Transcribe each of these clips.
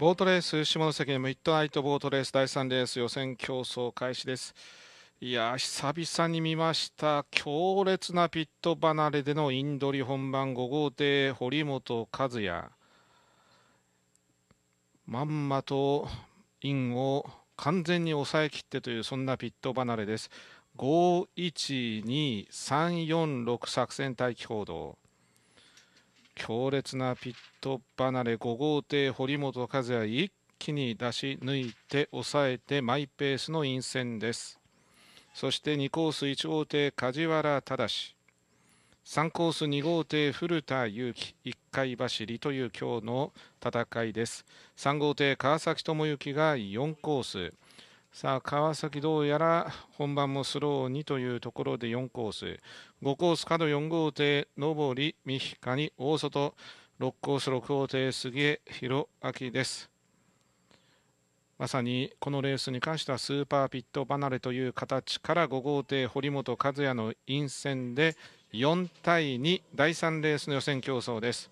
ボートレース下関のミッドナイトボートレース第3レース予選競争開始ですいや久々に見ました強烈なピット離れでのインドリ本番5号艇堀本和也まんまとインを完全に抑えきってというそんなピット離れです512346作戦待機報道強烈なピット離れ5号艇堀本和也一気に出し抜いて抑えてマイペースの陰線ですそして2コース1号艇梶原忠3コース2号艇古田祐樹1回走りという今日の戦いです3号艇川崎智之が4コースさあ川崎どうやら本番もスローにというところで4コース5コース角4号艇上り三日に大外6コース6号艇杉江弘明ですまさにこのレースに関してはスーパーピット離れという形から5号艇堀本和也の陰線で4対2第3レースの予選競争です。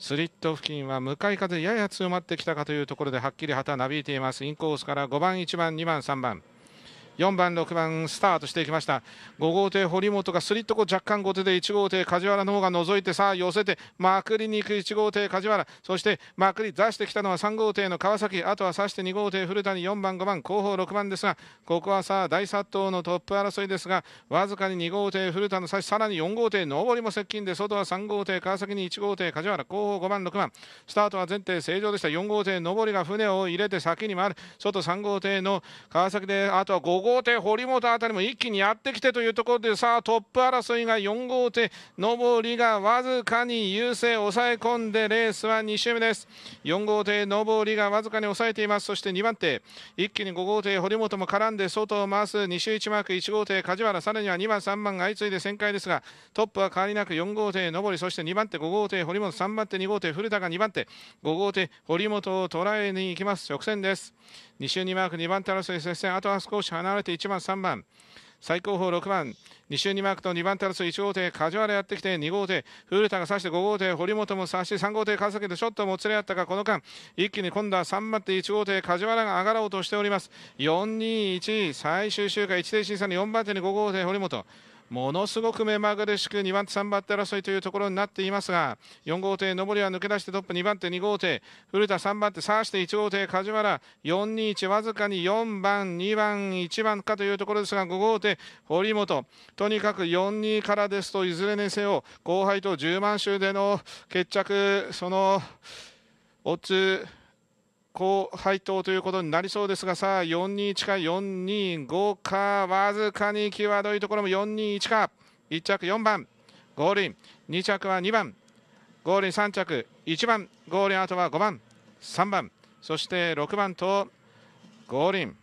スリット付近は向かい風やや強まってきたかというところではっきり旗なびいていますインコースから5番1番2番3番4番6番スタートしていきました5号艇堀本がスリットこう若干後手で1号艇梶原の方が覗いてさあ寄せてまくりに行く1号艇梶原そしてまくり出してきたのは3号艇の川崎あとはさして2号艇古谷4番5番後方6番ですがここはさあ大殺到のトップ争いですがわずかに2号艇古田の差しさらに4号艇上りも接近で外は3号艇川崎に1号艇梶原後方5番6番スタートは前提正常でした4号艇上りが船を入れて先に回る外3号艇の川崎であとは5号号艇、堀本あたりも一気にやってきてというところでさあトップ争いが4号艇、上りがわずかに優勢抑え込んでレースは2周目です4号艇、上りがわずかに抑えていますそして2番手一気に5号艇、堀本も絡んで外を回す2周1マーク1号艇、梶原さらには2番、3番が相次いで旋回ですがトップは変わりなく4号艇、上りそして2番手、5号艇、堀本3番手、2号艇、古田が2番手5号艇、堀本を捉えに行きます直線です2周2マーク2番手争い接戦あとは少し離れて1番、3番。最高峰6番、2周2マークと2番手争い1号艇、梶原やってきて2号艇、古田が刺して5号艇、堀本も刺して3号艇、川崎でショットもつれ合ったか、この間、一気に今度は3番手1号艇、梶原が上がろうとしております。4、2、1、最終周回1停審査4番手に5号艇、堀本。ものすごく目まぐるしく2番手3番手争いというところになっていますが4号艇上りは抜け出してトップ2番手2号艇古田3番手さして1号艇梶原421わずかに4番2番1番かというところですが5号艇堀本とにかく42からですといずれにせよ後輩と10万周での決着そのオッズ高配当ということになりそうですがさあ421か425かわずかに際どいところも421か1着4番ゴールイン2着は2番ゴールイン3着1番ゴールインあとは5番3番そして6番とゴールイン